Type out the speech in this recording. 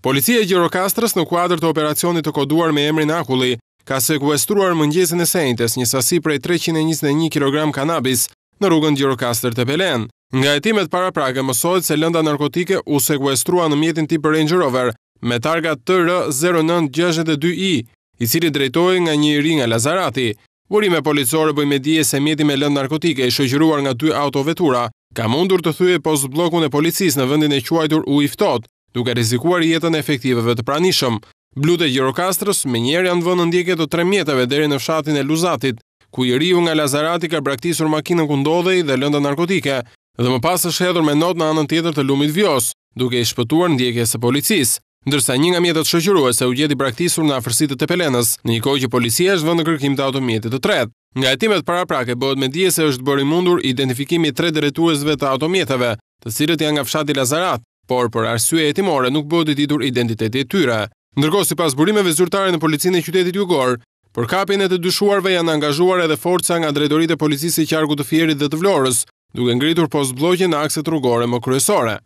Policia Gjirokastrës në kuadrë të operacionit të koduar me emrin Akulli ka sekuestruar mëngjesin e sejntes një sasi prej 321 kg kanabis në rrugën Gjirokastrë të Pelen. Nga etimet para prake mësojt se lënda narkotike u sekuestrua në mjetin tip Range Rover me targa TR0962i, i cili drejtoj nga një iri nga Lazarati. Vurime policore bëjme dje se mjeti me lëndë narkotike i shëgjëruar nga dy autovetura, ka mundur të thuje post blokun e policis në vëndin e quajtur u iftot, duke rizikuar jetën e efektiveve të pranishëm. Blute Gjirokastrës me njerë janë vënë ndjeket të tre mjetëve deri në fshatin e Luzatit, ku i riu nga Lazarati ka braktisur makinën kundodhej dhe lënda narkotike, dhe më pas është hedhur me not në anën tjetër të lumit vjos, duke i shpëtuar ndjekje së policisë, ndërsa një nga mjetët shëqyrua se u gjeti braktisur në afërsitë të pelenës, në një kohë që policia është vënë në kërkim të automjetit të tret. Nga etimet para prake, bëhet me dje se është bërë i mundur identifikimi tre dretuesve të automjetëve, të cilët janë nga fshati Lazarat, por për arsye hetimore nuk bëhet i ditur identiteti i tyre. Ndërkohë sipas burimeve zyrtare në policinë e qytetit Jugor, për kapjen e të dyshuarve janë angazhuar edhe forca nga drejtoritë e policisë së qarkut të Fierit dhe të Vlorës, duke ngritur postë bllloqe në akset rrugore më kryesore.